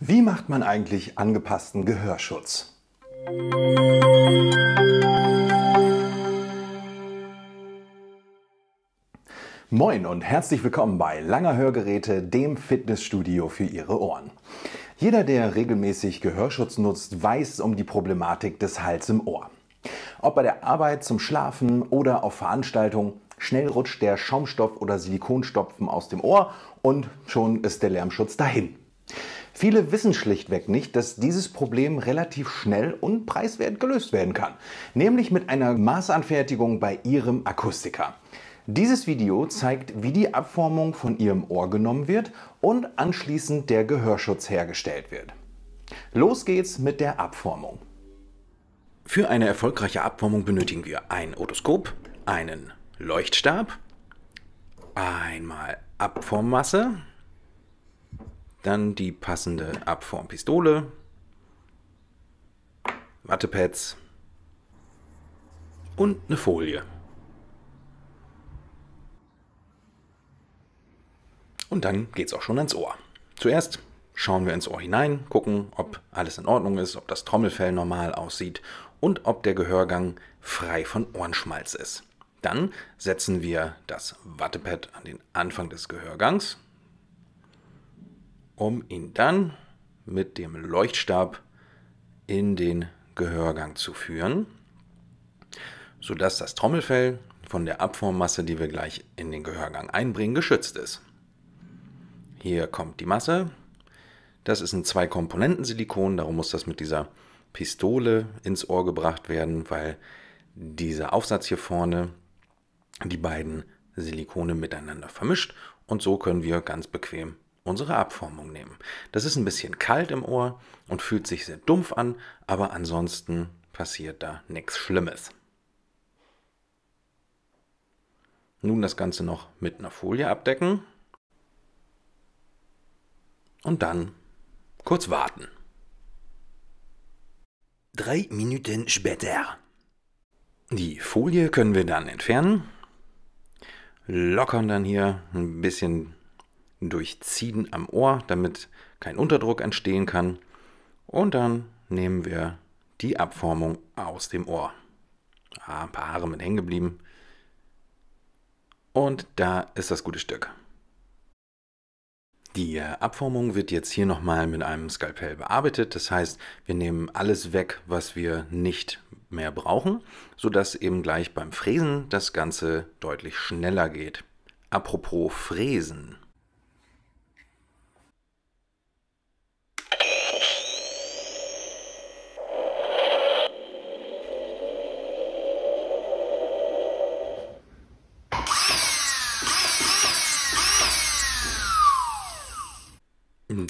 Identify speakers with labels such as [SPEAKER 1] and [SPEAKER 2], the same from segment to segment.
[SPEAKER 1] Wie macht man eigentlich angepassten Gehörschutz? Moin und herzlich willkommen bei Langer Hörgeräte, dem Fitnessstudio für Ihre Ohren. Jeder, der regelmäßig Gehörschutz nutzt, weiß um die Problematik des Hals im Ohr. Ob bei der Arbeit, zum Schlafen oder auf Veranstaltungen, Schnell rutscht der Schaumstoff oder Silikonstopfen aus dem Ohr und schon ist der Lärmschutz dahin. Viele wissen schlichtweg nicht, dass dieses Problem relativ schnell und preiswert gelöst werden kann, nämlich mit einer Maßanfertigung bei Ihrem Akustiker. Dieses Video zeigt, wie die Abformung von Ihrem Ohr genommen wird und anschließend der Gehörschutz hergestellt wird. Los geht's mit der Abformung. Für eine erfolgreiche Abformung benötigen wir ein Otoskop, einen Leuchtstab, einmal Abformmasse, dann die passende Abformpistole. Wattepads. Und eine Folie. Und dann geht's auch schon ans Ohr. Zuerst schauen wir ins Ohr hinein, gucken, ob alles in Ordnung ist, ob das Trommelfell normal aussieht und ob der Gehörgang frei von Ohrenschmalz ist. Dann setzen wir das Wattepad an den Anfang des Gehörgangs, um ihn dann mit dem Leuchtstab in den Gehörgang zu führen, sodass das Trommelfell von der Abformmasse, die wir gleich in den Gehörgang einbringen, geschützt ist. Hier kommt die Masse. Das ist ein Zwei-Komponenten-Silikon, darum muss das mit dieser Pistole ins Ohr gebracht werden, weil dieser Aufsatz hier vorne die beiden Silikone miteinander vermischt und so können wir ganz bequem unsere Abformung nehmen. Das ist ein bisschen kalt im Ohr und fühlt sich sehr dumpf an, aber ansonsten passiert da nichts Schlimmes. Nun das Ganze noch mit einer Folie abdecken und dann kurz warten. Drei Minuten später. Die Folie können wir dann entfernen, lockern dann hier ein bisschen durchziehen am Ohr, damit kein Unterdruck entstehen kann. Und dann nehmen wir die Abformung aus dem Ohr. Ah, ein paar Haare mit hängen geblieben. Und da ist das gute Stück. Die äh, Abformung wird jetzt hier nochmal mit einem Skalpell bearbeitet. Das heißt, wir nehmen alles weg, was wir nicht mehr brauchen, sodass eben gleich beim Fräsen das Ganze deutlich schneller geht. Apropos Fräsen.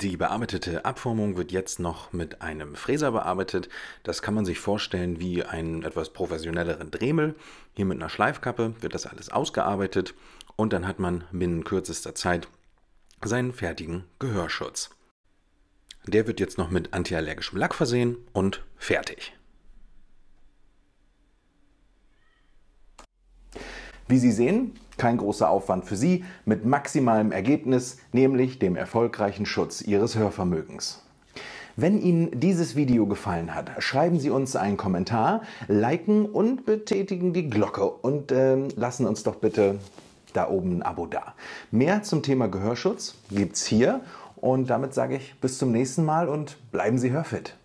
[SPEAKER 1] Die bearbeitete Abformung wird jetzt noch mit einem Fräser bearbeitet. Das kann man sich vorstellen wie einen etwas professionelleren Dremel. Hier mit einer Schleifkappe wird das alles ausgearbeitet und dann hat man binnen kürzester Zeit seinen fertigen Gehörschutz. Der wird jetzt noch mit antiallergischem Lack versehen und fertig. Wie Sie sehen, kein großer Aufwand für Sie mit maximalem Ergebnis, nämlich dem erfolgreichen Schutz Ihres Hörvermögens. Wenn Ihnen dieses Video gefallen hat, schreiben Sie uns einen Kommentar, liken und betätigen die Glocke und äh, lassen uns doch bitte da oben ein Abo da. Mehr zum Thema Gehörschutz gibt's hier und damit sage ich bis zum nächsten Mal und bleiben Sie hörfit.